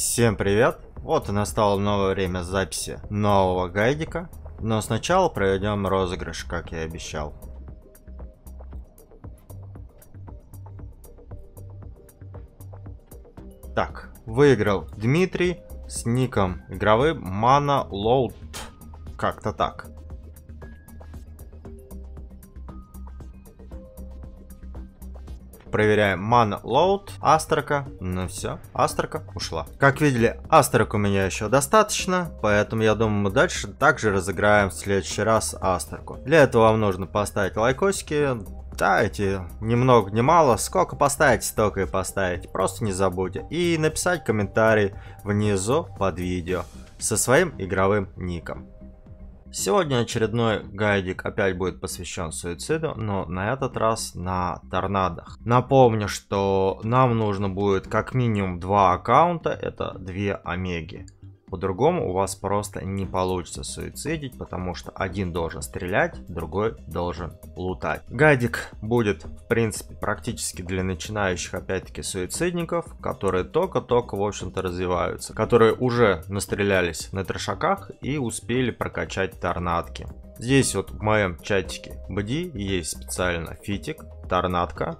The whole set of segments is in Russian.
Всем привет! Вот и настало новое время записи нового гайдика. Но сначала проведем розыгрыш, как я и обещал. Так, выиграл Дмитрий с ником игровым Mana Load. Как-то так. проверяем mana load, Астерка, ну все, Астерка ушла. Как видели, Астерок у меня еще достаточно, поэтому я думаю, мы дальше также разыграем в следующий раз Астерку. Для этого вам нужно поставить лайкосики, поставите, ни много ни мало, сколько поставить столько и поставить, просто не забудьте. И написать комментарий внизу под видео со своим игровым ником. Сегодня очередной гайдик опять будет посвящен суициду, но на этот раз на торнадах. Напомню, что нам нужно будет как минимум два аккаунта, это две омеги. По-другому у вас просто не получится суицидить, потому что один должен стрелять, другой должен лутать. Гайдик будет, в принципе, практически для начинающих, опять-таки, суицидников, которые только-только, в общем-то, развиваются, которые уже настрелялись на трешаках и успели прокачать торнатки. Здесь вот в моем чатике БДИ есть специально фитик, торнатка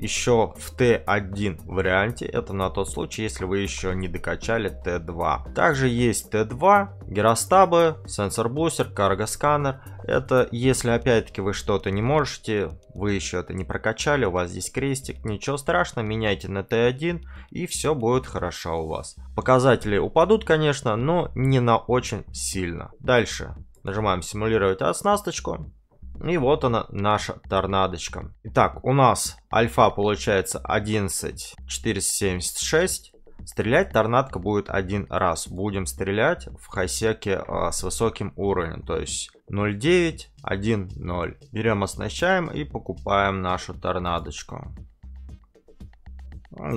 еще в Т1 варианте. Это на тот случай, если вы еще не докачали Т2. Также есть Т2, гиростабы, сенсор-бустер, карго-сканер. Это если опять-таки вы что-то не можете, вы еще это не прокачали, у вас здесь крестик, ничего страшного, меняйте на Т1 и все будет хорошо у вас. Показатели упадут, конечно, но не на очень сильно. Дальше нажимаем симулировать оснасточку. И вот она, наша торнадочка. Итак, у нас альфа получается 11476. Стрелять торнадка будет один раз. Будем стрелять в хасеке а, с высоким уровнем. То есть 0.9, 1.0. Берем, оснащаем и покупаем нашу торнадочку.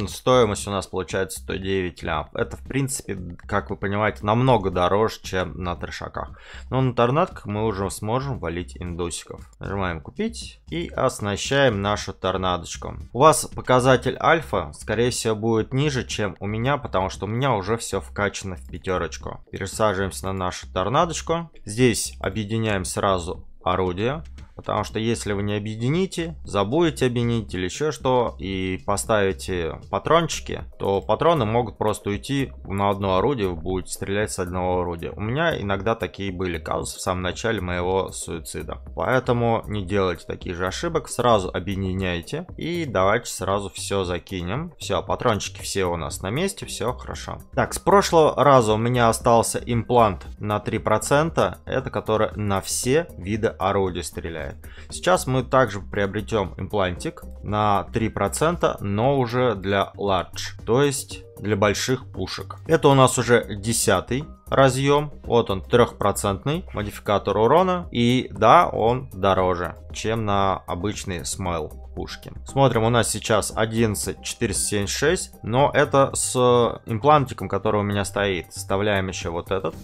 Стоимость у нас получается 109 ляп. Это, в принципе, как вы понимаете, намного дороже, чем на трешаках. Но на торнадках мы уже сможем валить индусиков. Нажимаем купить и оснащаем нашу торнадочку. У вас показатель альфа, скорее всего, будет ниже, чем у меня, потому что у меня уже все вкачано в пятерочку. Пересаживаемся на нашу торнадочку. Здесь объединяем сразу орудия. Потому что если вы не объедините, забудете объединить или еще что, и поставите патрончики, то патроны могут просто уйти на одно орудие, вы будете стрелять с одного орудия. У меня иногда такие были казусы в самом начале моего суицида. Поэтому не делайте таких же ошибок, сразу объединяйте. И давайте сразу все закинем. Все, патрончики все у нас на месте, все хорошо. Так, с прошлого раза у меня остался имплант на 3%, это который на все виды орудий стреляет далее. Сейчас мы также приобретем имплантик на 3%, но уже для large, то есть для больших пушек. Это у нас уже десятый разъем. Вот он, трехпроцентный модификатор урона. И да, он дороже, чем на обычный смайл пушки. Смотрим, у нас сейчас 11476, но это с имплантиком, который у меня стоит. Вставляем еще вот этот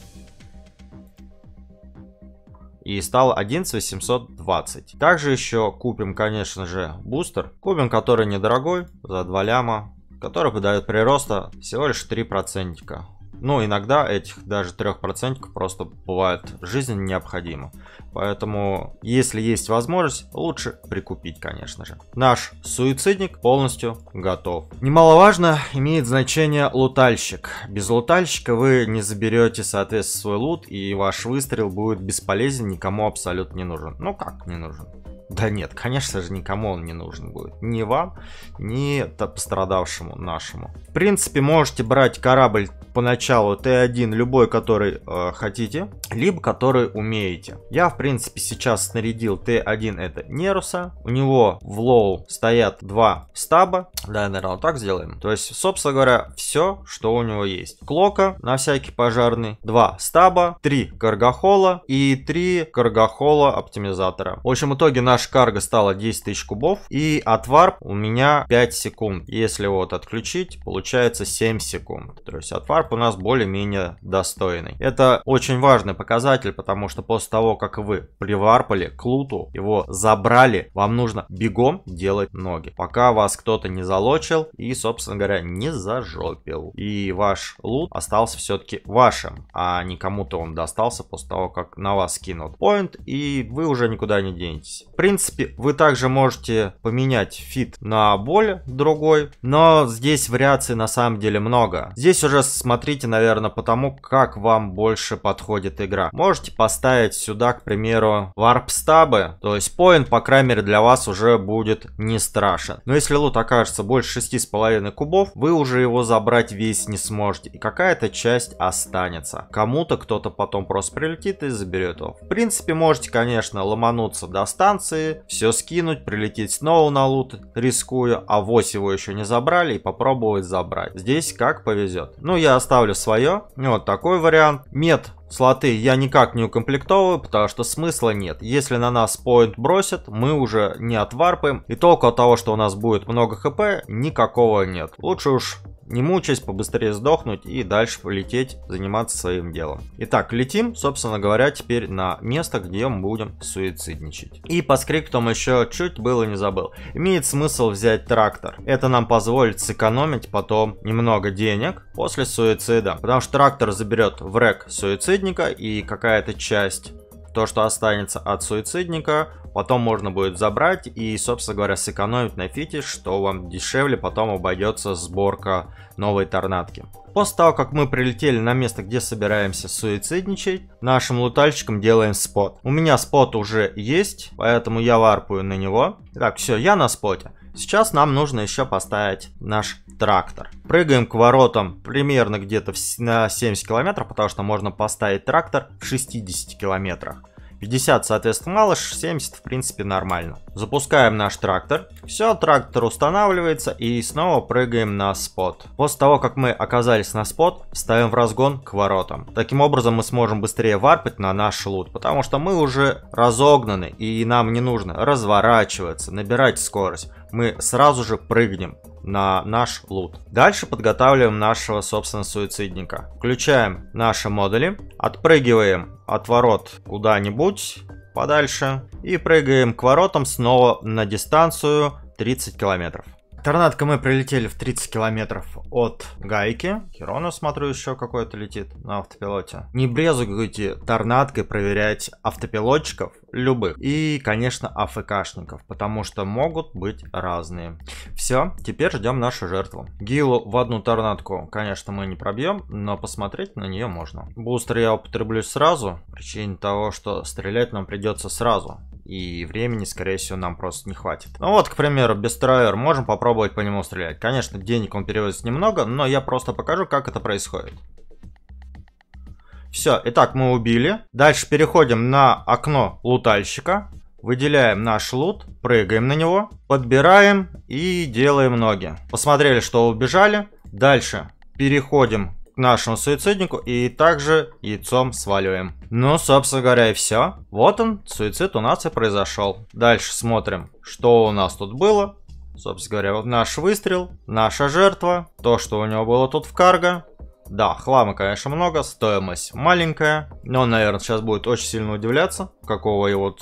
и стал 11820. Также еще купим, конечно же, бустер. Купим, который недорогой, за 2 ляма, который подает прироста всего лишь 3%. Но ну, иногда этих даже 3% просто бывает жизненно необходимо. Поэтому, если есть возможность, лучше прикупить, конечно же. Наш суицидник полностью готов. Немаловажно имеет значение лутальщик. Без лутальщика вы не заберете, соответственно, свой лут, и ваш выстрел будет бесполезен, никому абсолютно не нужен. Ну как не нужен? Да нет, конечно же, никому он не нужен будет. Ни вам, ни пострадавшему нашему. В принципе, можете брать корабль поначалу Т1, любой, который э, хотите, либо который умеете. Я, в принципе, сейчас снарядил Т1, это Неруса. У него в лоу стоят два стаба. Да, наверное, вот так сделаем. То есть, собственно говоря, все, что у него есть. Клока на всякий пожарный, два стаба, три каргохола и три каргохола оптимизатора. В общем, в итоге наш карга стала 10 тысяч кубов. И отвар у меня 5 секунд. Если вот отключить, получается 7 секунд. То есть отвар Карп у нас более-менее достойный. Это очень важный показатель, потому что после того, как вы приварпали клуту, его забрали, вам нужно бегом делать ноги, пока вас кто-то не залочил и, собственно говоря, не зажопил. И ваш лут остался все-таки вашим, а не кому-то он достался после того, как на вас кинут поинт, и вы уже никуда не денетесь. В принципе, вы также можете поменять фит на боль другой, но здесь вариаций на самом деле много. Здесь уже с смотрите, наверное, по тому, как вам больше подходит игра. Можете поставить сюда, к примеру, варп-стабы, то есть поинт, по крайней мере, для вас уже будет не страшен. Но если лут окажется больше 6,5 кубов, вы уже его забрать весь не сможете, и какая-то часть останется. Кому-то кто-то потом просто прилетит и заберет его. В принципе, можете, конечно, ломануться до станции, все скинуть, прилететь снова на лут, рискуя, а 8 его еще не забрали, и попробовать забрать. Здесь как повезет. Ну, я оставлю свое. Вот такой вариант. Мед Слоты я никак не укомплектовываю, потому что смысла нет. Если на нас поинт бросит, мы уже не отварпаем. И толку от того, что у нас будет много хп, никакого нет. Лучше уж не мучаясь, побыстрее сдохнуть и дальше полететь, заниматься своим делом. Итак, летим, собственно говоря, теперь на место, где мы будем суицидничать. И по скриптам еще чуть было не забыл. Имеет смысл взять трактор. Это нам позволит сэкономить потом немного денег после суицида. Потому что трактор заберет в рэк суицидника и какая-то часть то, что останется от суицидника, потом можно будет забрать и, собственно говоря, сэкономить на фите, что вам дешевле потом обойдется сборка новой торнадки. После того, как мы прилетели на место, где собираемся суицидничать, нашим лутальщикам делаем спот. У меня спот уже есть, поэтому я варпаю на него. Так, все, я на споте. Сейчас нам нужно еще поставить наш трактор. Прыгаем к воротам примерно где-то на 70 километров, потому что можно поставить трактор в 60 километрах. 50, соответственно, мало, 70, в принципе, нормально. Запускаем наш трактор. Все, трактор устанавливается и снова прыгаем на спот. После того, как мы оказались на спот, ставим в разгон к воротам. Таким образом мы сможем быстрее варпать на наш лут, потому что мы уже разогнаны и нам не нужно разворачиваться, набирать скорость мы сразу же прыгнем на наш лут. Дальше подготавливаем нашего, собственно, суицидника. Включаем наши модули, отпрыгиваем от ворот куда-нибудь подальше и прыгаем к воротам снова на дистанцию 30 километров. Торнадка мы прилетели в 30 километров от гайки. Херона, смотрю, еще какой-то летит на автопилоте. Не брезгуйте торнадкой проверять автопилотчиков любых. И, конечно, АФКшников, потому что могут быть разные. Все, теперь ждем нашу жертву. Гилу в одну торнадку, конечно, мы не пробьем, но посмотреть на нее можно. Бустер я употреблю сразу, в причине того, что стрелять нам придется сразу и времени, скорее всего, нам просто не хватит. Ну вот, к примеру, Бестроер, можем попробовать по нему стрелять. Конечно, денег он перевозит немного, но я просто покажу, как это происходит. Все, итак, мы убили. Дальше переходим на окно лутальщика. Выделяем наш лут, прыгаем на него, подбираем и делаем ноги. Посмотрели, что убежали. Дальше переходим нашему суициднику и также яйцом сваливаем. Ну, собственно говоря, и все. Вот он, суицид у нас и произошел. Дальше смотрим, что у нас тут было. Собственно говоря, вот наш выстрел, наша жертва, то, что у него было тут в карго. Да, хлама, конечно, много, стоимость маленькая. Но он, наверное, сейчас будет очень сильно удивляться, какого его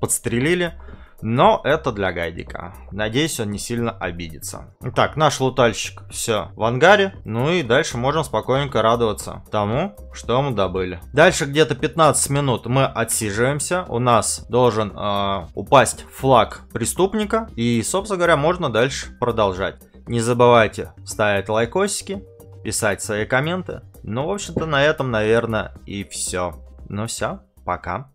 подстрелили. Но это для гайдика. Надеюсь, он не сильно обидится. Так, наш лутальщик все в ангаре. Ну и дальше можем спокойненько радоваться тому, что мы добыли. Дальше где-то 15 минут мы отсиживаемся. У нас должен э, упасть флаг преступника. И, собственно говоря, можно дальше продолжать. Не забывайте ставить лайкосики, писать свои комменты. Ну, в общем-то, на этом, наверное, и все. Ну все, пока.